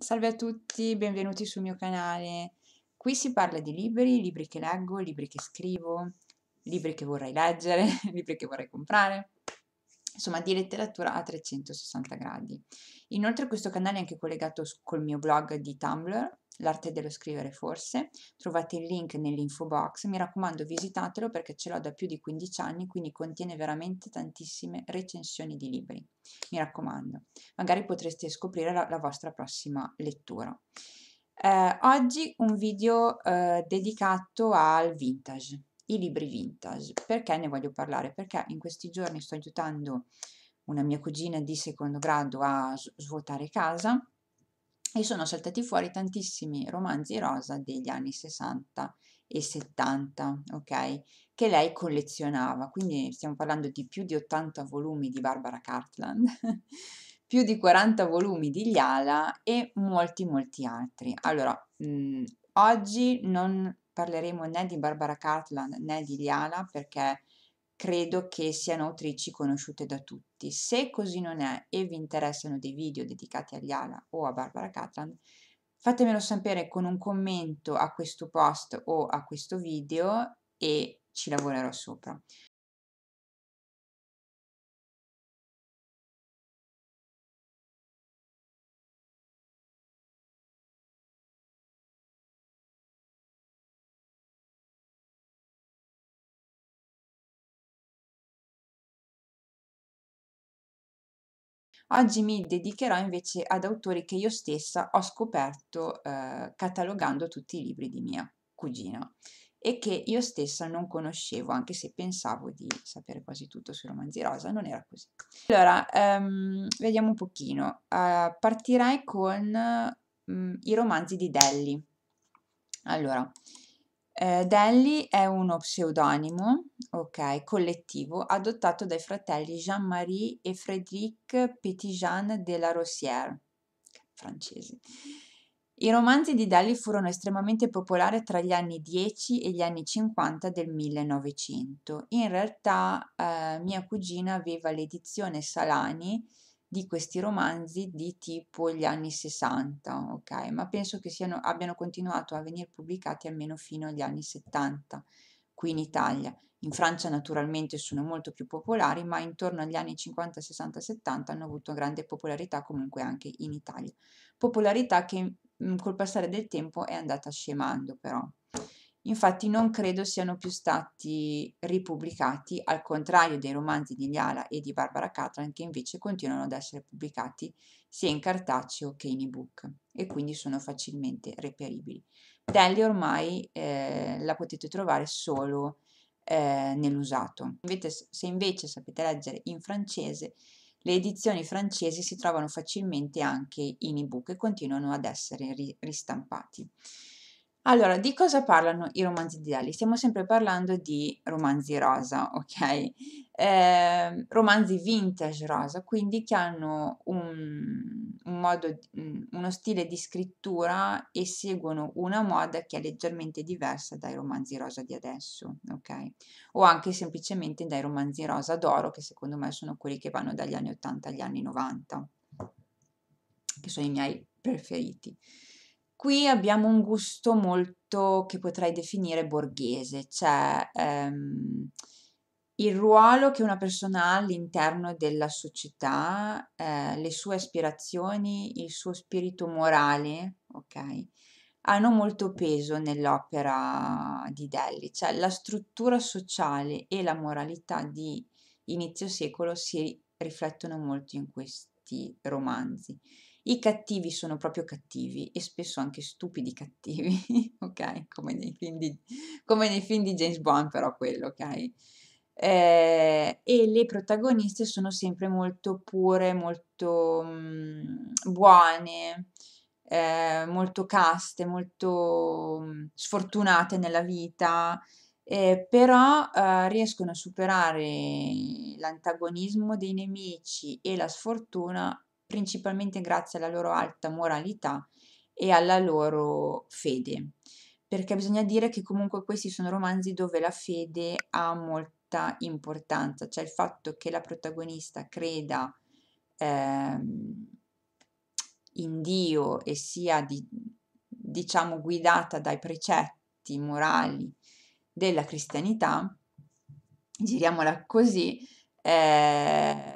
Salve a tutti, benvenuti sul mio canale. Qui si parla di libri, libri che leggo, libri che scrivo, libri che vorrei leggere, libri che vorrei comprare insomma di letteratura a 360 gradi. Inoltre questo canale è anche collegato col mio blog di Tumblr, l'arte dello scrivere forse, trovate il link nell'info box, mi raccomando visitatelo perché ce l'ho da più di 15 anni, quindi contiene veramente tantissime recensioni di libri, mi raccomando, magari potreste scoprire la, la vostra prossima lettura. Eh, oggi un video eh, dedicato al vintage i libri vintage. Perché ne voglio parlare? Perché in questi giorni sto aiutando una mia cugina di secondo grado a svuotare casa e sono saltati fuori tantissimi romanzi rosa degli anni 60 e 70, ok? Che lei collezionava, quindi stiamo parlando di più di 80 volumi di Barbara Cartland, più di 40 volumi di Yala e molti molti altri. Allora, mh, mhmm, oggi non parleremo né di Barbara Cartland né di Liala perché credo che siano autrici conosciute da tutti. Se così non è e vi interessano dei video dedicati a Liala o a Barbara Cartland, fatemelo sapere con un commento a questo post o a questo video e ci lavorerò sopra. Oggi mi dedicherò invece ad autori che io stessa ho scoperto eh, catalogando tutti i libri di mia cugina e che io stessa non conoscevo, anche se pensavo di sapere quasi tutto sui romanzi rosa, non era così. Allora, um, vediamo un pochino. Uh, partirei con um, i romanzi di Delli. Allora, eh, Delli è uno pseudonimo, ok, collettivo, adottato dai fratelli Jean-Marie e Frédéric Petitjean de la Rosière, francesi. I romanzi di Delli furono estremamente popolari tra gli anni 10 e gli anni 50 del 1900. In realtà eh, mia cugina aveva l'edizione Salani, di questi romanzi di tipo gli anni 60, ok? Ma penso che siano, abbiano continuato a venire pubblicati almeno fino agli anni 70 qui in Italia. In Francia naturalmente sono molto più popolari, ma intorno agli anni 50, 60, 70 hanno avuto grande popolarità comunque anche in Italia. Popolarità che col passare del tempo è andata scemando però. Infatti non credo siano più stati ripubblicati, al contrario dei romanzi di Liala e di Barbara Catran che invece continuano ad essere pubblicati sia in cartaceo che in ebook e quindi sono facilmente reperibili. Delli ormai eh, la potete trovare solo eh, nell'usato. Invece, se invece sapete leggere in francese, le edizioni francesi si trovano facilmente anche in ebook e continuano ad essere ri- ristampati. Allora, di cosa parlano i romanzi di Dali? Stiamo sempre parlando di romanzi rosa, ok? Eh, romanzi vintage rosa, quindi che hanno un, un modo, uno stile di scrittura e seguono una moda che è leggermente diversa dai romanzi rosa di adesso, ok? O anche semplicemente dai romanzi rosa d'oro, che secondo me sono quelli che vanno dagli anni 80 agli anni 90, che sono i miei preferiti. Qui abbiamo un gusto molto che potrei definire borghese, cioè ehm, il ruolo che una persona ha all'interno della società, eh, le sue aspirazioni, il suo spirito morale, ok? Hanno molto peso nell'opera di Delli, cioè la struttura sociale e la moralità di inizio secolo si riflettono molto in questi romanzi i cattivi sono proprio cattivi e spesso anche stupidi cattivi, ok? Come nei film di, nei film di James Bond, però quello, ok? Eh, e le protagoniste sono sempre molto pure, molto mh, mm, buone, eh, molto caste, molto mh, mm, sfortunate nella vita, eh, però eh, riescono a superare l'antagonismo dei nemici e la sfortuna principalmente grazie alla loro alta moralità e alla loro fede, perché bisogna dire che comunque questi sono romanzi dove la fede ha molta importanza, cioè il fatto che la protagonista creda ehm, in Dio e sia di, diciamo guidata dai precetti morali della cristianità, giriamola così, eh,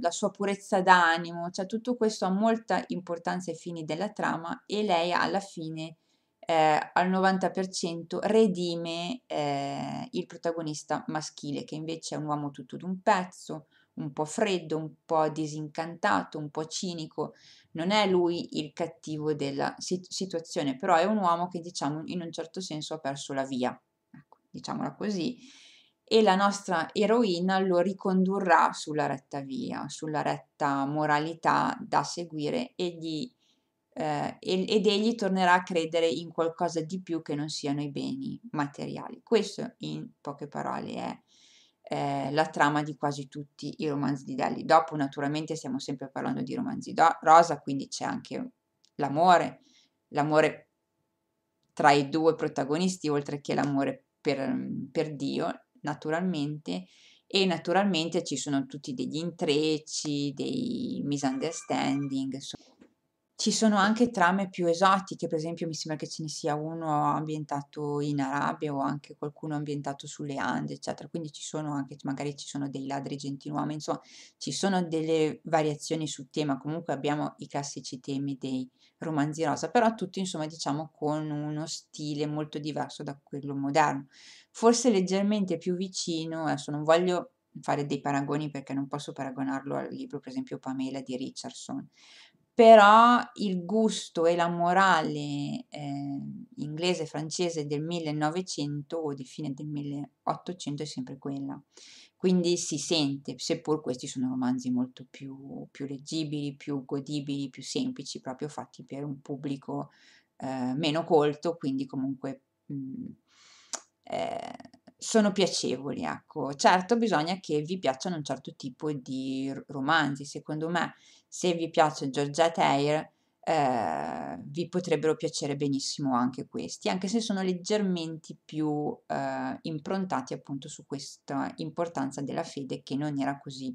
la sua purezza d'animo, cioè tutto questo ha molta importanza ai fini della trama e lei alla fine eh, al 90% redime eh, il protagonista maschile che invece è un uomo tutto d'un pezzo, un po' freddo, un po' disincantato, un po' cinico, non è lui il cattivo della situazione, però è un uomo che diciamo in un certo senso ha perso la via, ecco, diciamola così e la nostra eroina lo ricondurrà sulla retta via, sulla retta moralità da seguire e gli, eh, ed egli tornerà a credere in qualcosa di più che non siano i beni materiali. Questo in poche parole è eh, la trama di quasi tutti i romanzi di Dalli. Dopo naturalmente stiamo sempre parlando di romanzi do- rosa, quindi c'è anche l'amore, l'amore tra i due protagonisti, oltre che l'amore per, per Dio, naturalmente e naturalmente ci sono tutti degli intrecci, dei misunderstanding. Ci sono anche trame più esotiche, per esempio mi sembra che ce ne sia uno ambientato in Arabia o anche qualcuno ambientato sulle Ande, eccetera. Quindi ci sono anche, magari ci sono dei ladri gentiluomi, insomma, ci sono delle variazioni sul tema. Comunque abbiamo i classici temi dei romanzi rosa, però tutti insomma diciamo con uno stile molto diverso da quello moderno. Forse leggermente più vicino, adesso non voglio fare dei paragoni perché non posso paragonarlo al libro, per esempio, Pamela di Richardson, però il gusto e la morale eh, inglese e francese del 1900 o di fine del 1800 è sempre quella. Quindi si sente, seppur questi sono romanzi molto più, più leggibili, più godibili, più semplici, proprio fatti per un pubblico eh, meno colto, quindi comunque mh, mm, eh, sono piacevoli, ecco. Certo, bisogna che vi piacciono un certo tipo di romanzi. Secondo me, se vi piace Georgette Eyre, eh, vi potrebbero piacere benissimo anche questi, anche se sono leggermente più eh, improntati appunto su questa importanza della fede che non era così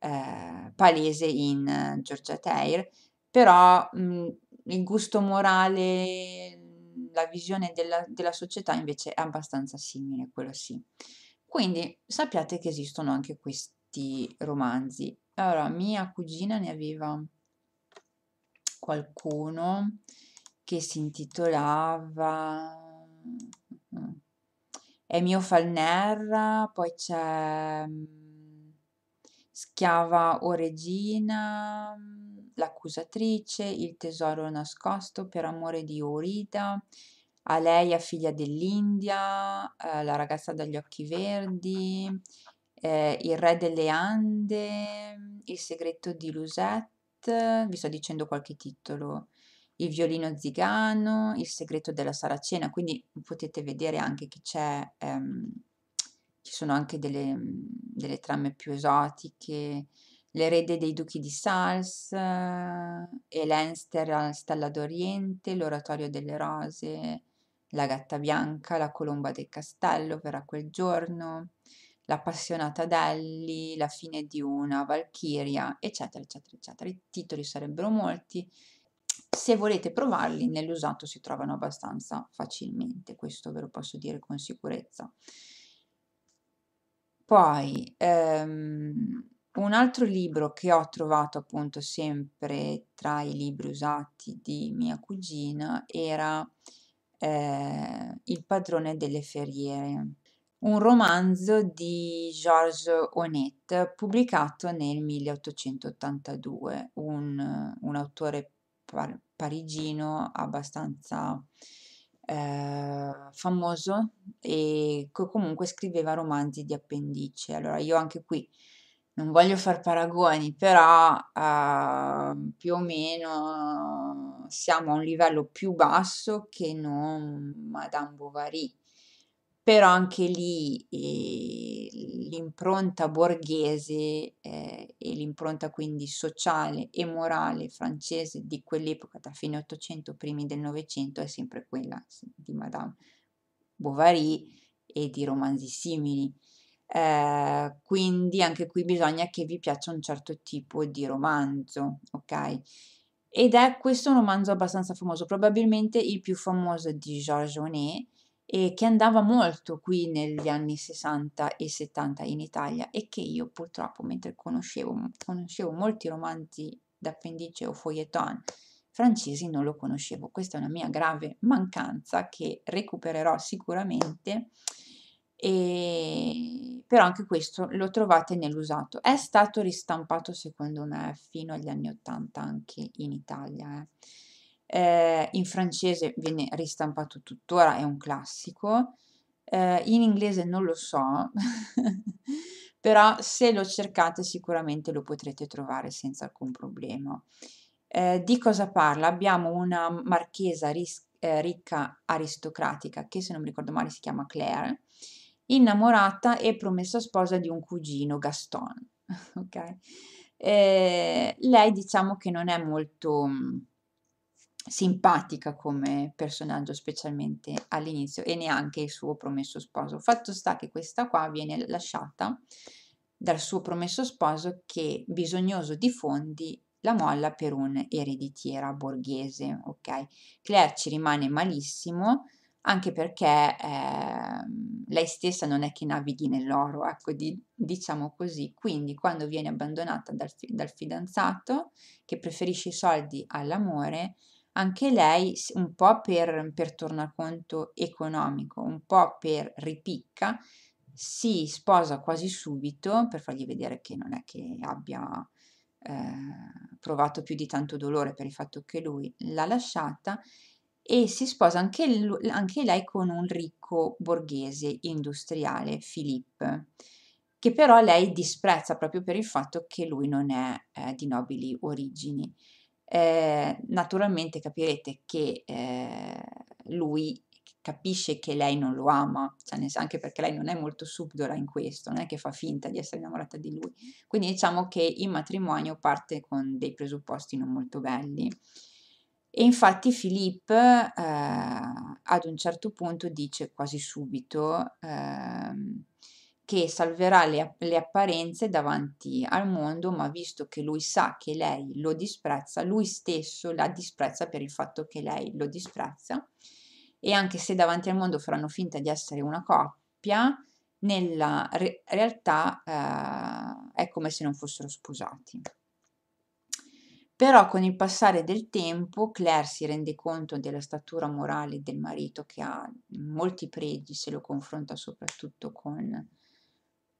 eh, palese in Georgette Eyre, però mh, mm, il gusto morale, la visione della, della società invece è abbastanza simile, quello sì. Quindi sappiate che esistono anche questi romanzi. Allora, mia cugina ne aveva qualcuno che si intitolava mio falnerra, poi c'è mm, Schiava o Regina, l'accusatrice, il tesoro nascosto per amore di Orida, Aleia figlia dell'India, eh, la ragazza dagli occhi verdi, eh, il re delle Ande, il segreto di Lusette, vi sto dicendo qualche titolo, il violino zigano, il segreto della saracena, quindi potete vedere anche che c'è, ehm, ci sono anche delle, delle trame più esotiche, l'erede dei duchi di Sals e eh, l'Enster alla Stella d'Oriente, l'Oratorio delle Rose, la Gatta Bianca, la Colomba del Castello verrà quel giorno, l'appassionata d'Elli, la fine di una Valchiria, eccetera, eccetera, eccetera. I titoli sarebbero molti. Se volete provarli, nell'usato si trovano abbastanza facilmente, questo ve lo posso dire con sicurezza. Poi, ehm, un altro libro che ho trovato appunto sempre tra i libri usati di mia cugina era eh, Il padrone delle ferriere, un romanzo di Georges Onet pubblicato nel 1882, un, un autore par- parigino abbastanza eh, famoso e che comunque scriveva romanzi di appendice. Allora io anche qui non voglio far paragoni, però eh, più o meno siamo a un livello più basso che non Madame Bovary. Però anche lì eh, l'impronta borghese eh, e l'impronta quindi sociale e morale francese di quell'epoca, da fine 800, primi del Novecento, è sempre quella di Madame Bovary e di romanzi simili eh, quindi anche qui bisogna che vi piaccia un certo tipo di romanzo, ok? Ed è questo un romanzo abbastanza famoso, probabilmente il più famoso di Georges Onet, e che andava molto qui negli anni 60 e 70 in Italia e che io purtroppo, mentre conoscevo, conoscevo molti romanzi d'appendice o feuilleton francesi, non lo conoscevo. Questa è una mia grave mancanza che recupererò sicuramente e... però anche questo lo trovate nell'usato. È stato ristampato secondo me fino agli anni 80 anche in Italia. Eh. Eh, in francese viene ristampato tuttora, è un classico. Eh, in inglese non lo so, però se lo cercate sicuramente lo potrete trovare senza alcun problema. Eh, di cosa parla? Abbiamo una marchesa ris- eh, ricca aristocratica che se non mi ricordo male si chiama Claire innamorata e promessa sposa di un cugino, Gaston. ok? Eh, lei diciamo che non è molto mm, simpatica come personaggio, specialmente all'inizio, e neanche il suo promesso sposo. Fatto sta che questa qua viene lasciata dal suo promesso sposo che, bisognoso di fondi, la molla per un'ereditiera borghese, ok? Claire ci rimane malissimo, anche perché eh, lei stessa non è che navighi nell'oro, ecco, di, diciamo così. Quindi quando viene abbandonata dal, dal fidanzato, che preferisce i soldi all'amore, anche lei un po' per, per tornaconto economico, un po' per ripicca, si sposa quasi subito per fargli vedere che non è che abbia eh, provato più di tanto dolore per il fatto che lui l'ha lasciata e si sposa anche, lui, anche lei con un ricco borghese industriale, Philippe, che però lei disprezza proprio per il fatto che lui non è eh, di nobili origini. Eh, naturalmente capirete che eh, lui capisce che lei non lo ama, cioè anche perché lei non è molto subdola in questo, non è che fa finta di essere innamorata di lui. Quindi diciamo che il matrimonio parte con dei presupposti non molto belli. E infatti Filippo eh, ad un certo punto dice quasi subito eh, che salverà le, le, apparenze davanti al mondo, ma visto che lui sa che lei lo disprezza, lui stesso la disprezza per il fatto che lei lo disprezza. E anche se davanti al mondo faranno finta di essere una coppia, nella re- realtà eh, è come se non fossero sposati. Però con il passare del tempo Claire si rende conto della statura morale del marito che ha molti pregi se lo confronta soprattutto con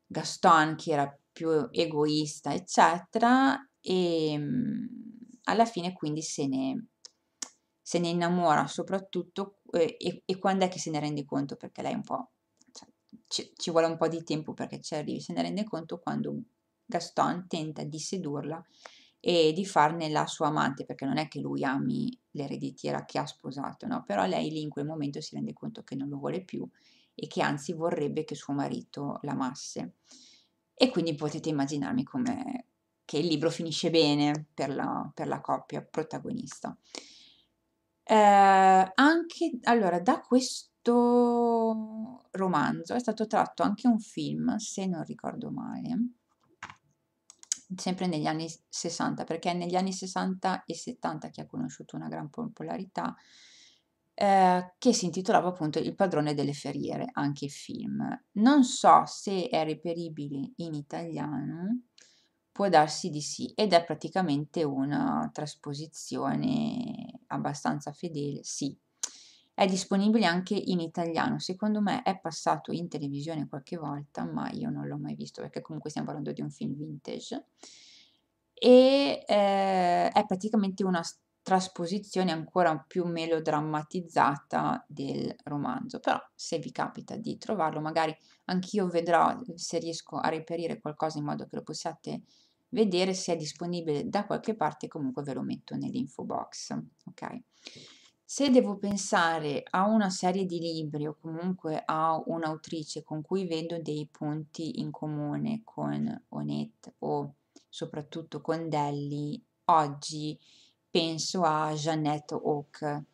Gaston che era più egoista, eccetera, e mhmm, alla fine quindi se ne, se ne innamora soprattutto e, e, quando è che se ne rende conto? Perché lei un po' cioè, ci, ci vuole un po' di tempo perché ci arrivi, se ne rende conto quando Gaston tenta di sedurla e di farne la sua amante, perché non è che lui ami l'ereditiera che ha sposato, no? però lei lì in quel momento si rende conto che non lo vuole più e che anzi vorrebbe che suo marito l'amasse. E quindi potete immaginarmi come che il libro finisce bene per la, per la coppia protagonista. Eh, anche allora, da questo romanzo è stato tratto anche un film, se non ricordo male, sempre negli anni 60, perché è negli anni 60 e 70 che ha conosciuto una gran popolarità, eh, che si intitolava appunto Il padrone delle ferriere, anche il film. Non so se è reperibile in italiano, può darsi di sì, ed è praticamente una trasposizione abbastanza fedele, sì, è disponibile anche in italiano, secondo me è passato in televisione qualche volta, ma io non l'ho mai visto perché comunque stiamo parlando di un film vintage e eh, è praticamente una trasposizione ancora più melodrammatizzata del romanzo, però se vi capita di trovarlo, magari anch'io vedrò se riesco a reperire qualcosa in modo che lo possiate vedere, se è disponibile da qualche parte, comunque ve lo metto nell'info box, ok? Se devo pensare a una serie di libri o comunque a un'autrice con cui vedo dei punti in comune con Onet o soprattutto con Delli, oggi penso a Jeannette Hawke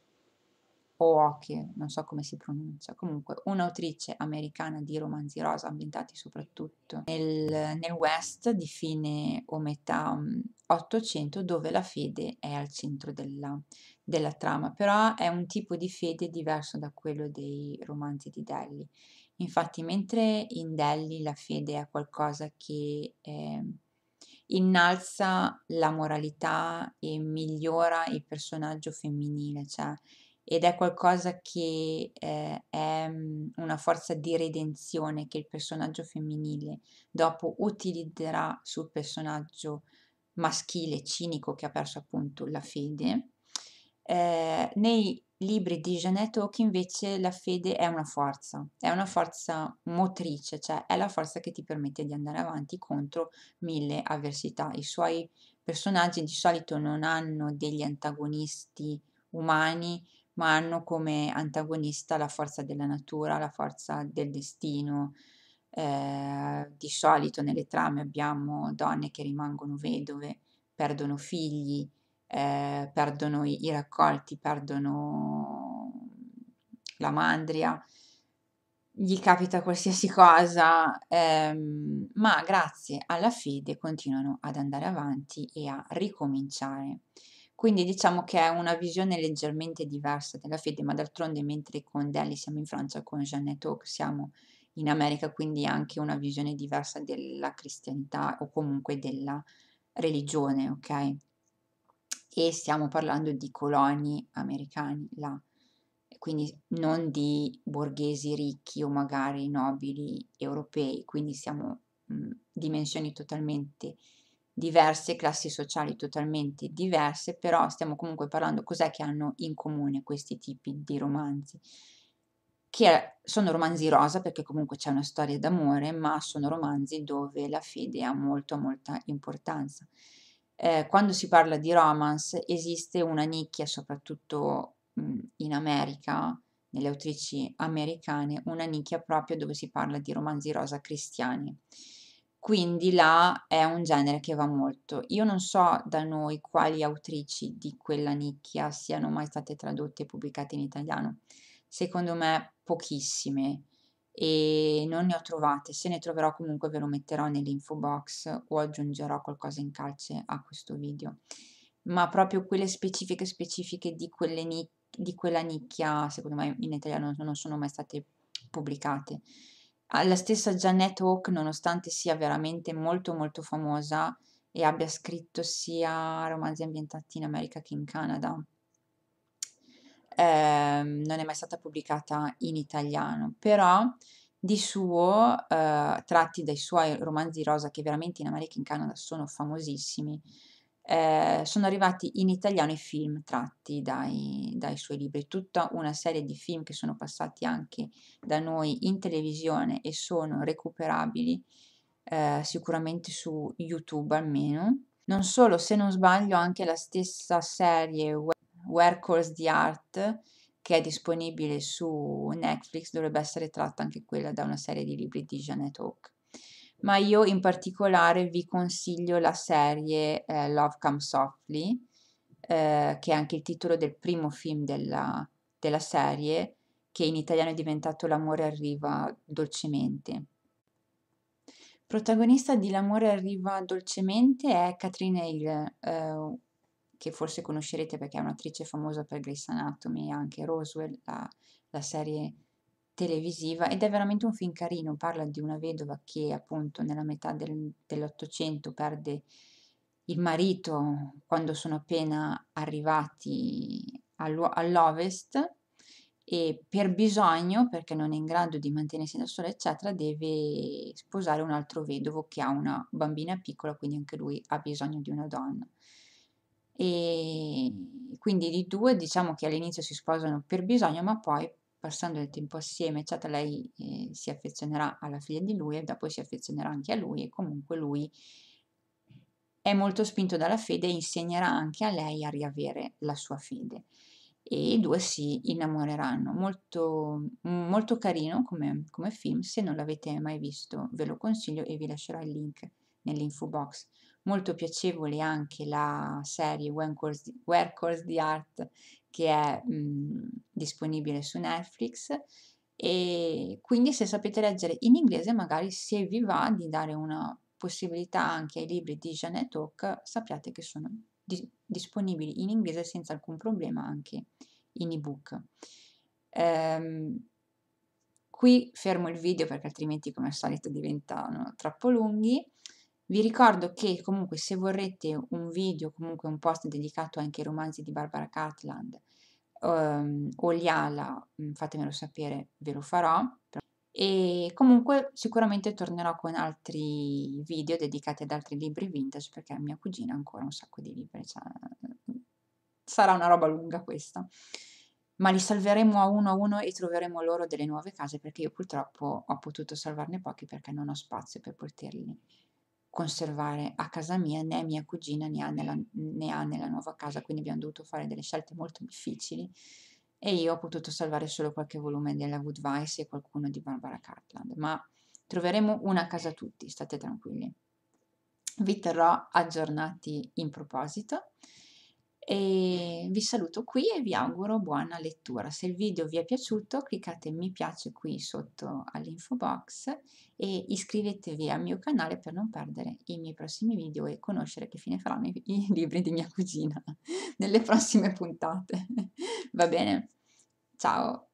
o Oaki, non so come si pronuncia, comunque un'autrice americana di romanzi rosa ambientati soprattutto nel, nel West di fine o metà mm, Ottocento dove la fede è al centro della, della trama, però è un tipo di fede diverso da quello dei romanzi di Delli. Infatti mentre in Delli la fede è qualcosa che... Eh, innalza la moralità e migliora il personaggio femminile, cioè ed è qualcosa che eh, è mhmm, una forza di redenzione che il personaggio femminile dopo utilizzerà sul personaggio maschile cinico che ha perso appunto la fede. Eh, nei libri di Jeanette Hawke invece la fede è una forza, è una forza motrice, cioè è la forza che ti permette di andare avanti contro mille avversità. I suoi personaggi di solito non hanno degli antagonisti umani ma hanno come antagonista la forza della natura, la forza del destino. Eh, di solito nelle trame abbiamo donne che rimangono vedove, perdono figli, eh, perdono i, i raccolti, perdono la mandria, gli capita qualsiasi cosa, ehm, ma grazie alla fede continuano ad andare avanti e a ricominciare. Quindi diciamo che è una visione leggermente diversa della fede, ma d'altronde mentre con Deli siamo in Francia, con Jeannette Hawke siamo in America, quindi anche una visione diversa della cristianità o comunque della religione, ok? E stiamo parlando di coloni americani là, quindi non di borghesi ricchi o magari nobili europei, quindi siamo mh, mhmm, dimensioni totalmente diverse diverse, classi sociali totalmente diverse, però stiamo comunque parlando cos'è che hanno in comune questi tipi di romanzi, che sono romanzi rosa perché comunque c'è una storia d'amore, ma sono romanzi dove la fede ha molto, molta importanza. Eh, quando si parla di romance esiste una nicchia, soprattutto mh, mm, in America, nelle autrici americane, una nicchia proprio dove si parla di romanzi rosa cristiani quindi là è un genere che va molto. Io non so da noi quali autrici di quella nicchia siano mai state tradotte e pubblicate in italiano. Secondo me pochissime e non ne ho trovate. Se ne troverò comunque ve lo metterò nell'info box o aggiungerò qualcosa in calce a questo video. Ma proprio quelle specifiche specifiche di, ni- di quella nicchia, secondo me in italiano non sono mai state pubblicate. La stessa Janet Hawke, nonostante sia veramente molto molto famosa e abbia scritto sia romanzi ambientati in America che in Canada, ehm, non è mai stata pubblicata in italiano, però di suo, eh, tratti dai suoi romanzi rosa che veramente in America e in Canada sono famosissimi, eh, sono arrivati in italiano i film tratti dai, dai, suoi libri, tutta una serie di film che sono passati anche da noi in televisione e sono recuperabili eh, sicuramente su YouTube almeno. Non solo, se non sbaglio, anche la stessa serie Where Calls the Art che è disponibile su Netflix dovrebbe essere tratta anche quella da una serie di libri di Jeanette Hawke ma io in particolare vi consiglio la serie eh, Love Come Softly, eh, che è anche il titolo del primo film della, della serie, che in italiano è diventato L'amore arriva dolcemente. Protagonista di L'amore arriva dolcemente è Catherine Hale, eh, che forse conoscerete perché è un'attrice famosa per Grey's Anatomy e anche Roswell, la, la serie televisiva ed è veramente un film carino, parla di una vedova che appunto nella metà del, dell'Ottocento perde il marito quando sono appena arrivati all'ovest e per bisogno, perché non è in grado di mantenersi da sola, eccetera, deve sposare un altro vedovo che ha una bambina piccola, quindi anche lui ha bisogno di una donna. E quindi di due diciamo che all'inizio si sposano per bisogno, ma poi passando del tempo assieme, eccetera, lei eh, si affezionerà alla figlia di lui e dopo si affezionerà anche a lui e comunque lui è molto spinto dalla fede e insegnerà anche a lei a riavere la sua fede. E i due si innamoreranno. Molto, molto carino come, come film, se non l'avete mai visto ve lo consiglio e vi lascerò il link nell'info box molto piacevole anche la serie When Course di, Art che è mh, mhmm, disponibile su Netflix e quindi se sapete leggere in inglese magari se vi va di dare una possibilità anche ai libri di Jeanette Hawk sappiate che sono di, disponibili in inglese senza alcun problema anche in ebook. Ehm, qui fermo il video perché altrimenti come al solito diventano troppo lunghi vi ricordo che comunque se vorrete un video, comunque un post dedicato anche ai romanzi di Barbara Catland um, ehm, o Liala, mm, fatemelo sapere, ve lo farò. E comunque sicuramente tornerò con altri video dedicati ad altri libri vintage perché mia cugina ha ancora un sacco di libri. Cioè, mm, sarà una roba lunga questa. Ma li salveremo a uno a uno e troveremo loro delle nuove case perché io purtroppo ho potuto salvarne pochi perché non ho spazio per poterli conservare a casa mia né mia cugina ne ha nella, né ha nella nuova casa, quindi abbiamo dovuto fare delle scelte molto difficili e io ho potuto salvare solo qualche volume della Woodvice e qualcuno di Barbara Cartland, ma troveremo una casa tutti, state tranquilli. Vi terrò aggiornati in proposito e vi saluto qui e vi auguro buona lettura. Se il video vi è piaciuto cliccate mi piace qui sotto all'info box e iscrivetevi al mio canale per non perdere i miei prossimi video e conoscere che fine faranno i, libri di mia cugina nelle prossime puntate. Va bene? Ciao!